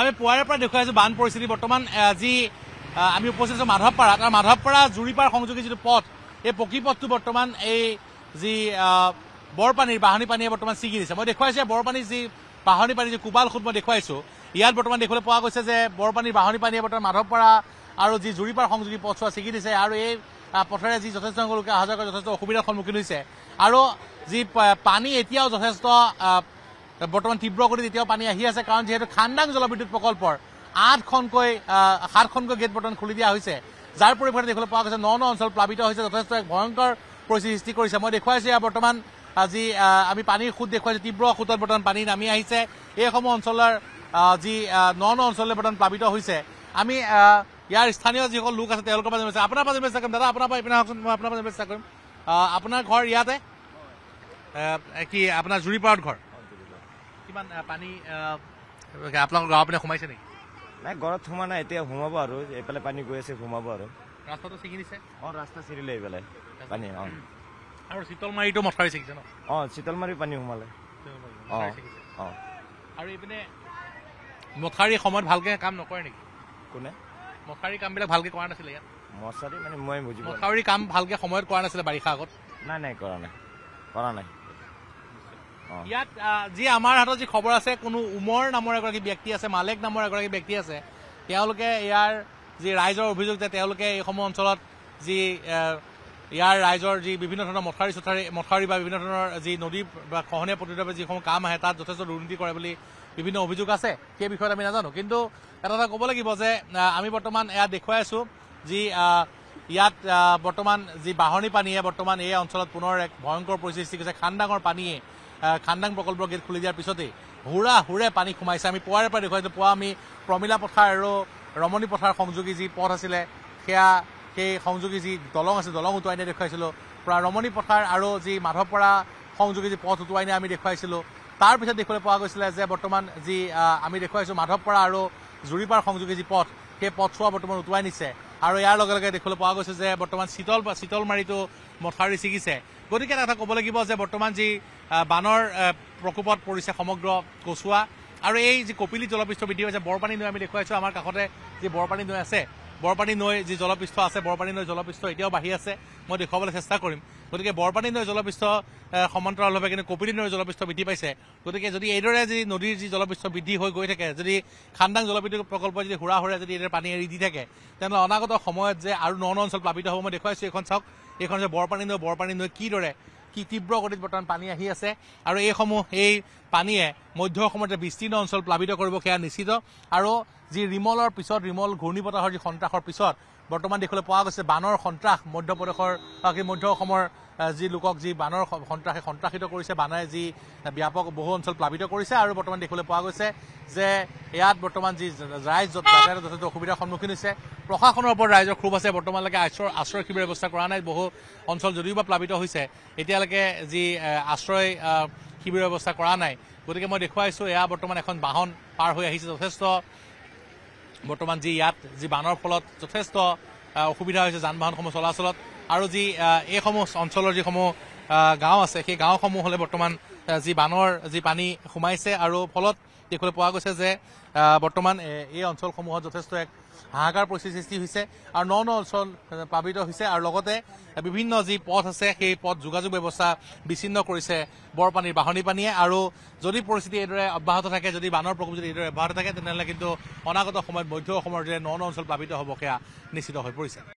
আমি পুৱাৰে পৰা দেখুৱাইছোঁ বান পৰিস্থিতি বৰ্তমান আজি আমি উপস্থিত আছোঁ মাধৱপাৰাত আৰু মাধৱপাৰা জুৰিপাৰ সংযোগী যিটো পথ এই পকী পথটো বৰ্তমান এই যি বৰপানীৰ বাহনী পানীয়ে বৰ্তমান ছিগি দিছে মই দেখুৱাইছোঁ বৰপানীৰ যি বাহনী পানী যি কোবাল সোঁত মই দেখুৱাইছোঁ ইয়াত বৰ্তমান দেখিবলৈ পোৱা গৈছে যে বৰপানীৰ বাহনী পানীয়ে বৰ্তমান মাধৱপাৰা আৰু যি জুৰিপাৰ সংযোগী পথচোৱা ছিগি দিছে আৰু এই পথেৰে যি যথেষ্ট লোকে অহা যোৱা যথেষ্ট অসুবিধাৰ সন্মুখীন হৈছে আৰু যি পানী এতিয়াও যথেষ্ট বৰ্তমান তীব্ৰ গতিত এতিয়াও পানী আহি আছে কাৰণ যিহেতু খান্দাং জলবিদ্যুৎ প্ৰকল্পৰ আঠখনকৈ সাতখনকৈ গেট বৰ্তমান খুলি দিয়া হৈছে যাৰ পৰিৱৰ্তে দেখিবলৈ পোৱা গৈছে ন ন অঞ্চল প্লাৱিত হৈছে যথেষ্ট এক ভয়ংকৰ পৰিস্থিতি সৃষ্টি কৰিছে মই দেখুৱাইছোঁ ইয়াৰ বৰ্তমান যি আমি পানীৰ সোঁত দেখুৱাইছোঁ তীব্ৰ সোঁতত বৰ্তমান পানী নামি আহিছে এইসমূহ অঞ্চলৰ যি ন ন অঞ্চললৈ বৰ্তমান প্লাৱিত হৈছে আমি ইয়াৰ স্থানীয় যিসকল লোক আছে তেওঁলোকৰ মাজে মাজে আপোনাৰ মাজে ব্যৱস্থা কৰিম দাদা আপোনাৰ পৰা ইপিনে আহকচোন মই আপোনাৰ পৰা ব্যৱস্থা কৰিম আপোনাৰ ঘৰ ইয়াতে কি আপোনাৰ জুৰিপাৰত ঘৰ কিমান পানী আপোনালোকৰ গাঁৱৰ পিনে সোমাইছে নেকি নাই ঘৰত সোমোৱা নাই এতিয়া সোমাব আৰু এইফালে পানী গৈ আছে সোমাব আৰু ৰাস্তাটো ছিঙি দিছে অঁ ৰাস্তা ছিঙিলে এইফালে পানী অঁ আৰু চিতলমাৰীটো মথাৰি ছিঙিছে ন অঁ চিতলমাৰী পানী সোমালে অঁ অঁ আৰু এইপিনে মথাৰীৰ সময়ত ভালকে কাম নকৰে নেকি কোনে মথাৰীৰ কামবিলাক ভালকে কৰা নাছিলে ইয়াত মছাৰী মানে মই বুজি মথাউৰীৰ কাম ভালকে সময়ত কৰা নাছিলে বাৰিষা আগত নাই নাই কৰা নাই কৰা নাই ইয়াত যি আমাৰ হাতত যি খবৰ আছে কোনো উমৰ নামৰ এগৰাকী ব্যক্তি আছে মালেক নামৰ এগৰাকী ব্যক্তি আছে তেওঁলোকে ইয়াৰ যি ৰাইজৰ অভিযোগ যে তেওঁলোকে এইসমূহ অঞ্চলত যি ইয়াৰ ৰাইজৰ যি বিভিন্ন ধৰণৰ মথাউৰি চথাৰি মথাউৰি বা বিভিন্ন ধৰণৰ যি নদী বা খহনীয়া প্ৰতিৰোধৰ যিসমূহ কাম আহে তাত যথেষ্ট দুৰ্নীতি কৰে বুলি বিভিন্ন অভিযোগ আছে সেই বিষয়ত আমি নাজানো কিন্তু এটা কথা ক'ব লাগিব যে আমি বৰ্তমান এয়া দেখুৱাই আছোঁ যি ইয়াত বৰ্তমান যি বাঢ়নী পানীয়ে বৰ্তমান এই অঞ্চলত পুনৰ এক ভয়ংকৰ পৰিস্থিতি সৃষ্টি কৰিছে খান ডাঙৰ পানীয়ে খান্দাং প্ৰকল্পৰ গেট খুলি দিয়াৰ পিছতেই হুৰা হুৰে পানী সোমাইছে আমি পুৱাৰে পৰা দেখুৱাইছোঁ পুৱা আমি প্ৰমিলা পথাৰ আৰু ৰমণী পথাৰ সংযোগী যি পথ আছিলে সেয়া সেই সংযোগী যি দলং আছে দলং উটুৱাই নিয়া দেখুৱাইছিলোঁ পুৰা ৰমণী পথাৰ আৰু যি মাধৱপাৰা সংযোগী যি পথ উটুৱাই নিয়া আমি দেখুৱাইছিলোঁ তাৰপিছত দেখিবলৈ পোৱা গৈছিলে যে বৰ্তমান যি আমি দেখুৱাইছোঁ মাধৱপাৰা আৰু জুৰিপাৰ সংযোগী যি পথ সেই পথচোৱা বৰ্তমান উটুৱাই নিছে আৰু ইয়াৰ লগে লগে দেখিবলৈ পোৱা গৈছে যে বৰ্তমান চিতল চিতলমাৰীটো মথাউৰি ছিগিছে গতিকে এটা কথা ক'ব লাগিব যে বৰ্তমান যি বানৰ প্ৰকোপত পৰিছে সমগ্ৰ কচুৱা আৰু এই যি কপিলী জলপৃষ্ঠ বৃদ্ধি পাইছে বৰপানী নৈ আমি দেখুৱাইছোঁ আমাৰ কাষতে যি বৰপানী নৈ আছে বৰপানী নৈ যি জলপৃষ্ঠ আছে বৰপানী নৈ জলপৃষ্ঠ এতিয়াও বাঢ়ি আছে মই দেখুৱাবলৈ চেষ্টা কৰিম গতিকে বৰপানী নৈ জলপৃষ্ঠ সমান্তৰালভাৱে কিন্তু কপিলি নৈৰ জলপৃষ্ঠ বৃদ্ধি পাইছে গতিকে যদি এইদৰে যি নদীৰ যি জলপৃষ্ঠ বৃদ্ধি হৈ গৈ থাকে যদি খান্দাং জলবিদ্যুৎ প্ৰকল্প যদি হুৰাহুৰা যদি এইদৰে পানী এৰি দি থাকে তেনেহ'লে অনাগত সময়ত যে আৰু ন ন অঞ্চল প্লাবিত হ'ব মই দেখুৱাইছোঁ এইখন চাওক এইখন হৈছে বৰপানী নৈ বৰপানী নৈ কিদৰে কি তীব্র গতিত বর্তমান পানি আহি আছে আর এই সমূহ এই পানিয়ে মধ্য বিস্তীর্ণ অঞ্চল প্লাবিত করব সেয়া নিশ্চিত আর যিমলর পিছত রিমল ঘূর্ণি বতাহর যে সন্ত্রাসের পিছত বর্তমান দেখলে পাওয়া গেছে বানর সন্ত্রাস মধ্যপ্রদেশের মধ্য যি লোকক যি যানর সন্ত্রাসে সন্ত্রাসিত করেছে বানে যি ব্যাপক বহু অঞ্চল প্লাবিত করেছে আর বর্তমান দেখলে পাওয়া গেছে যে ইয়াত বর্তমান যাইজ যথেষ্ট অসুবিধার সম্মুখীন হয়েছে প্ৰশাসনৰ ওপৰত ৰাইজৰ ক্ষোভ আছে বৰ্তমানলৈকে আশ্ৰয় আশ্ৰয় শিবিৰ ব্যৱস্থা কৰা নাই বহু অঞ্চল যদিও বা প্লাৱিত হৈছে এতিয়ালৈকে যি আশ্ৰয় শিবিৰ ব্যৱস্থা কৰা নাই গতিকে মই দেখুৱাইছোঁ এয়া বৰ্তমান এখন বাহন পাৰ হৈ আহিছে যথেষ্ট বৰ্তমান যি ইয়াত যি বানৰ ফলত যথেষ্ট অসুবিধা হৈছে যান বাহনসমূহ চলাচলত আৰু যি এইসমূহ অঞ্চলৰ যিসমূহ গাঁও আছে সেই হ'লে বৰ্তমান যি বানৰ যি পানী সোমাইছে আৰু ফলত দেখিবলৈ পোৱা গৈছে যে বৰ্তমান এই অঞ্চলসমূহত যথেষ্ট এক হাহাকাৰ পৰিস্থিতি সৃষ্টি হৈছে আৰু ন ন অঞ্চল প্লাৱিত হৈছে আৰু লগতে বিভিন্ন যি পথ আছে সেই পথ যোগাযোগ ব্যৱস্থা বিচ্ছিন্ন কৰিছে বৰপানীৰ বাঢ়নি পানীয়ে আৰু যদি পৰিস্থিতি এইদৰে অব্যাহত থাকে যদি বানৰ প্ৰকোপ যদি এইদৰে অব্যাহত থাকে তেনেহ'লে কিন্তু অনাগত সময়ত মধ্য অসমৰ যে ন ন অঞ্চল প্লাৱিত হ'ব সেয়া নিশ্চিত হৈ পৰিছে